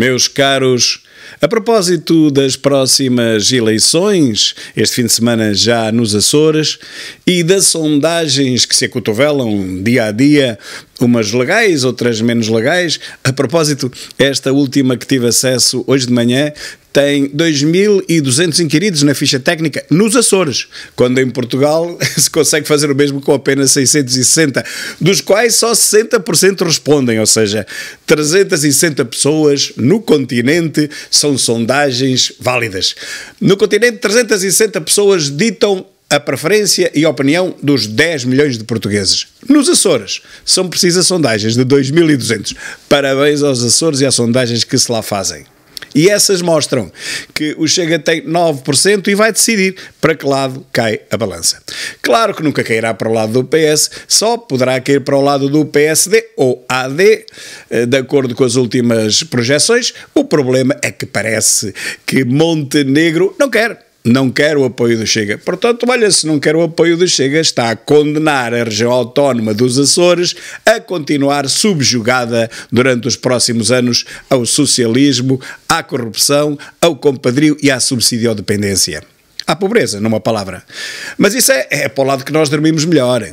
Meus caros, a propósito das próximas eleições, este fim de semana já nos Açores, e das sondagens que se acotovelam dia a dia, umas legais, outras menos legais, a propósito, esta última que tive acesso hoje de manhã tem 2.200 inquiridos na ficha técnica nos Açores, quando em Portugal se consegue fazer o mesmo com apenas 660, dos quais só 60% respondem, ou seja, 360 pessoas no continente são sondagens válidas. No continente, 360 pessoas ditam a preferência e a opinião dos 10 milhões de portugueses. Nos Açores, são precisas sondagens de 2.200. Parabéns aos Açores e às sondagens que se lá fazem. E essas mostram que o Chega tem 9% e vai decidir para que lado cai a balança. Claro que nunca cairá para o lado do PS, só poderá cair para o lado do PSD ou AD, eh, de acordo com as últimas projeções. O problema é que parece que Montenegro não quer não quer o apoio do Chega. Portanto, olha, se não quer o apoio do Chega, está a condenar a região autónoma dos Açores a continuar subjugada durante os próximos anos ao socialismo, à corrupção, ao compadrio e à subsidiodependência. À pobreza, numa palavra. Mas isso é, é para o lado que nós dormimos melhor.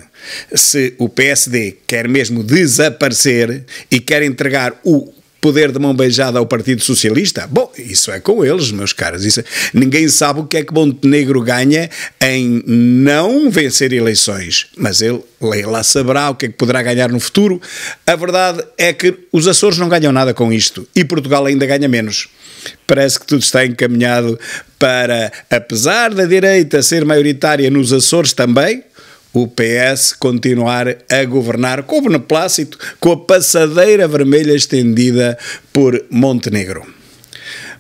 Se o PSD quer mesmo desaparecer e quer entregar o poder de mão beijada ao Partido Socialista? Bom, isso é com eles, meus caros. Isso, é- ninguém sabe o que é que Montenegro ganha em não vencer eleições, mas ele lá saberá o que é que poderá ganhar no futuro. A verdade é que os Açores não ganham nada com isto e Portugal ainda ganha menos. Parece que tudo está encaminhado para, apesar da direita ser maioritária nos Açores também, o PS continuar a governar com o beneplácito, com a passadeira vermelha estendida por Montenegro.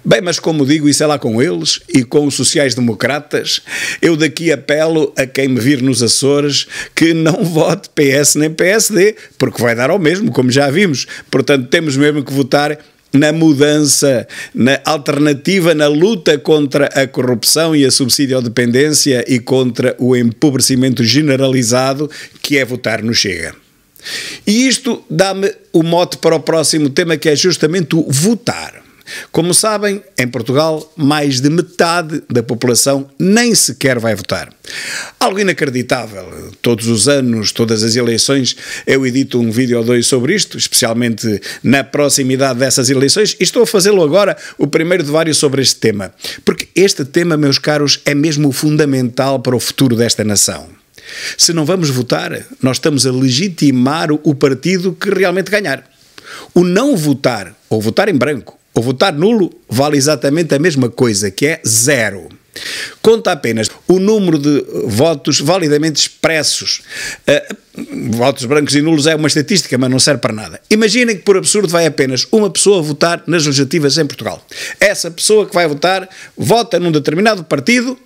Bem, mas como digo, isso é lá com eles e com os sociais-democratas. Eu daqui apelo a quem me vir nos Açores que não vote PS nem PSD, porque vai dar ao mesmo, como já vimos. Portanto, temos mesmo que votar na mudança, na alternativa, na luta contra a corrupção e a subsidiodependência e contra o empobrecimento generalizado, que é votar no Chega. E isto dá-me o mote para o próximo tema, que é justamente o votar. Como sabem, em Portugal, mais de metade da população nem sequer vai votar. Algo inacreditável. Todos os anos, todas as eleições, eu edito um vídeo ou dois sobre isto, especialmente na proximidade dessas eleições, e estou a fazê-lo agora, o primeiro de vários sobre este tema. Porque este tema, meus caros, é mesmo fundamental para o futuro desta nação. Se não vamos votar, nós estamos a legitimar o partido que realmente ganhar. O não votar, ou votar em branco, o votar nulo vale exatamente a mesma coisa, que é zero. Conta apenas o número de votos validamente expressos. Uh, votos brancos e nulos é uma estatística, mas não serve para nada. Imaginem que, por absurdo, vai apenas uma pessoa votar nas legislativas em Portugal. Essa pessoa que vai votar vota num determinado partido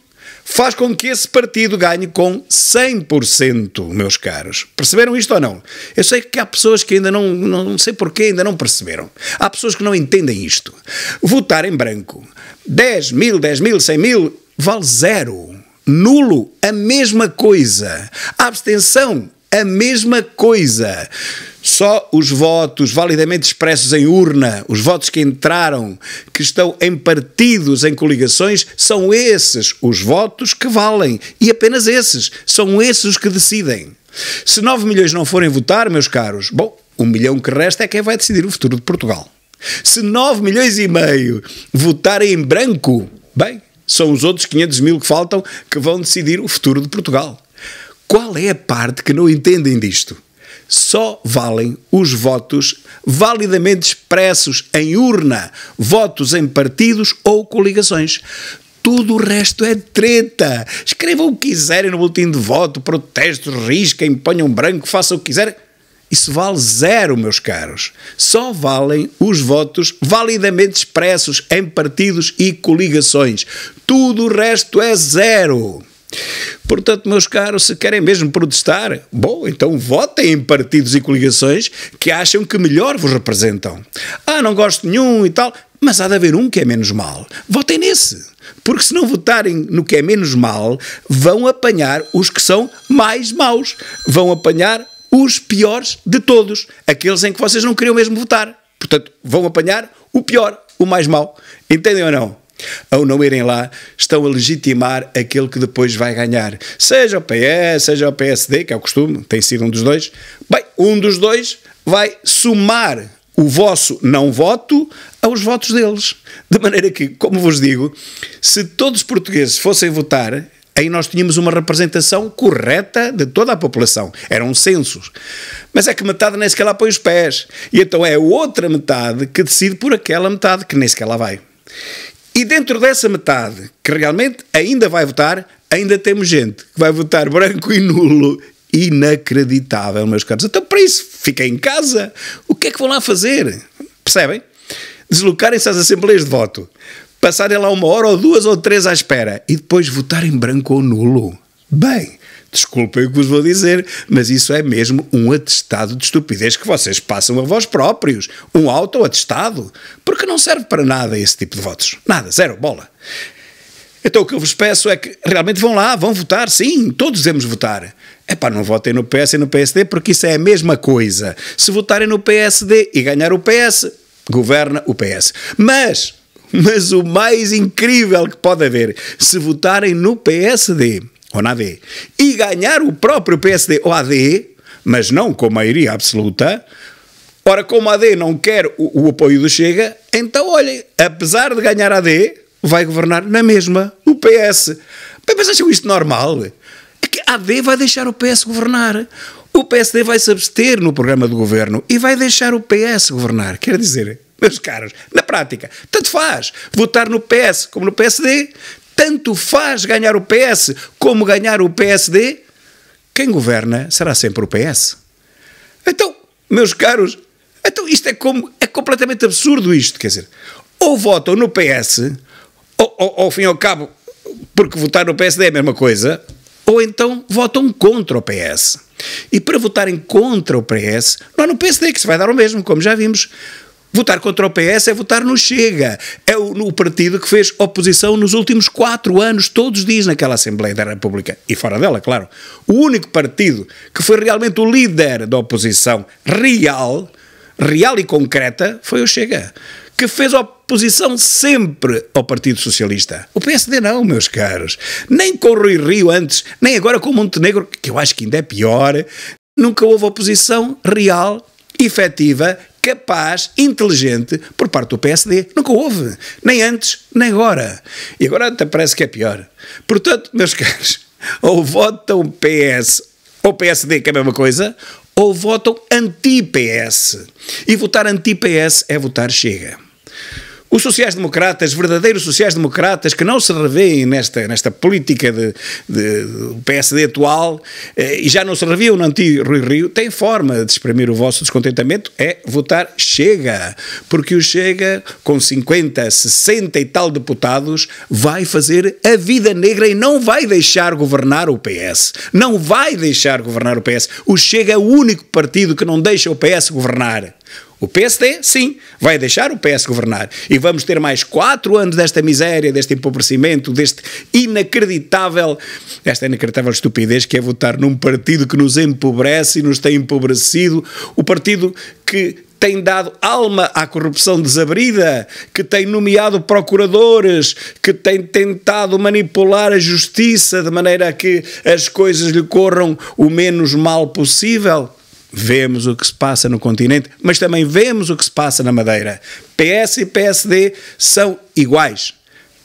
faz com que esse partido ganhe com 100%, meus caros. Perceberam isto ou não? Eu sei que há pessoas que ainda não, não, não sei porquê, ainda não perceberam. Há pessoas que não entendem isto. Votar em branco, 10 mil, 10 mil, 100 mil, vale zero. Nulo, a mesma coisa. Abstenção, a mesma coisa. Só os votos validamente expressos em urna, os votos que entraram, que estão em partidos, em coligações, são esses os votos que valem. E apenas esses. São esses os que decidem. Se 9 milhões não forem votar, meus caros, bom, um milhão que resta é quem vai decidir o futuro de Portugal. Se 9 milhões e meio votarem em branco, bem, são os outros 500 mil que faltam que vão decidir o futuro de Portugal. Qual é a parte que não entendem disto? só valem os votos validamente expressos em urna, votos em partidos ou coligações. Tudo o resto é treta. Escrevam o que quiserem no boletim de voto, protestos, risquem, ponham branco, façam o que quiserem. Isso vale zero, meus caros. Só valem os votos validamente expressos em partidos e coligações. Tudo o resto é zero. Portanto, meus caros, se querem mesmo protestar, bom, então votem em partidos e coligações que acham que melhor vos representam. Ah, não gosto nenhum e tal, mas há de haver um que é menos mal. Votem nesse. Porque se não votarem no que é menos mal, vão apanhar os que são mais maus. Vão apanhar os piores de todos, aqueles em que vocês não queriam mesmo votar. Portanto, vão apanhar o pior, o mais mau. Entendem ou não? Ao não irem lá, estão a legitimar aquele que depois vai ganhar. Seja o PS, seja o PSD, que é o costume, tem sido um dos dois. Bem, um dos dois vai somar o vosso não voto aos votos deles. De maneira que, como vos digo, se todos os portugueses fossem votar, aí nós tínhamos uma representação correta de toda a população. Eram censos. Mas é que metade nem sequer lá põe os pés. E então é a outra metade que decide por aquela metade que nem sequer lá vai. E dentro dessa metade, que realmente ainda vai votar, ainda temos gente que vai votar branco e nulo. Inacreditável, meus caros. Então, para isso, fiquem em casa. O que é que vão lá fazer? Percebem? Deslocarem-se às assembleias de voto, passarem lá uma hora ou duas ou três à espera e depois votarem branco ou nulo. Bem, Desculpem o que vos vou dizer, mas isso é mesmo um atestado de estupidez que vocês passam a vós próprios. Um auto-atestado. Porque não serve para nada esse tipo de votos. Nada, zero, bola. Então o que eu vos peço é que realmente vão lá, vão votar, sim, todos devemos votar. É pá, não votem no PS e no PSD porque isso é a mesma coisa. Se votarem no PSD e ganhar o PS, governa o PS. Mas, mas o mais incrível que pode haver, se votarem no PSD ou na AD, e ganhar o próprio PSD ou AD, mas não com maioria absoluta, ora, como a AD não quer o, o apoio do Chega, então, olhem, apesar de ganhar a AD, vai governar na mesma o PS. Mas acham isto normal? É que a AD vai deixar o PS governar. O PSD vai se abster no programa de governo e vai deixar o PS governar. Quer dizer, meus caros, na prática, tanto faz votar no PS como no PSD, tanto faz ganhar o PS como ganhar o PSD, quem governa será sempre o PS. Então, meus caros, então isto é como é completamente absurdo isto, quer dizer, ou votam no PS, ou, ou ao fim e ao cabo, porque votar no PSD é a mesma coisa, ou então votam contra o PS. E para votarem contra o PS, não é no PSD que se vai dar o mesmo, como já vimos. Votar contra o PS é votar no Chega. É o, o, partido que fez oposição nos últimos quatro anos, todos os dias naquela Assembleia da República. E fora dela, claro. O único partido que foi realmente o líder da oposição real, real e concreta, foi o Chega. Que fez oposição sempre ao Partido Socialista. O PSD não, meus caros. Nem com o Rui Rio antes, nem agora com o Montenegro, que eu acho que ainda é pior. Nunca houve oposição real efetiva capaz, inteligente, por parte do PSD. Nunca houve. Nem antes, nem agora. E agora até parece que é pior. Portanto, meus caros, ou votam PS ou PSD, que é a mesma coisa, ou votam anti-PS. E votar anti-PS é votar Chega. Os sociais-democratas, verdadeiros sociais-democratas, que não se revêem nesta, nesta política de, de, do PSD atual eh, e já não se reviam no antigo Rui Rio, têm forma de exprimir o vosso descontentamento, é votar Chega. Porque o Chega, com 50, 60 e tal deputados, vai fazer a vida negra e não vai deixar governar o PS. Não vai deixar governar o PS. O Chega é o único partido que não deixa o PS governar. O PSD, sim, vai deixar o PS governar. E vamos ter mais quatro anos desta miséria, deste empobrecimento, deste inacreditável, esta inacreditável estupidez que é votar num partido que nos empobrece e nos tem empobrecido, o partido que tem dado alma à corrupção desabrida, que tem nomeado procuradores, que tem tentado manipular a justiça de maneira que as coisas lhe corram o menos mal possível. Vemos o que se passa no continente, mas também vemos o que se passa na Madeira. PS e PSD são iguais.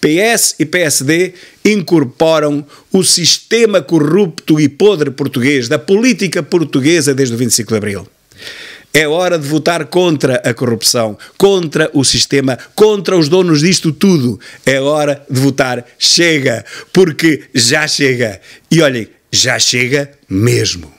PS e PSD incorporam o sistema corrupto e podre português, da política portuguesa desde o 25 de Abril. É hora de votar contra a corrupção, contra o sistema, contra os donos disto tudo. É hora de votar. Chega, porque já chega. E olhem, já chega mesmo.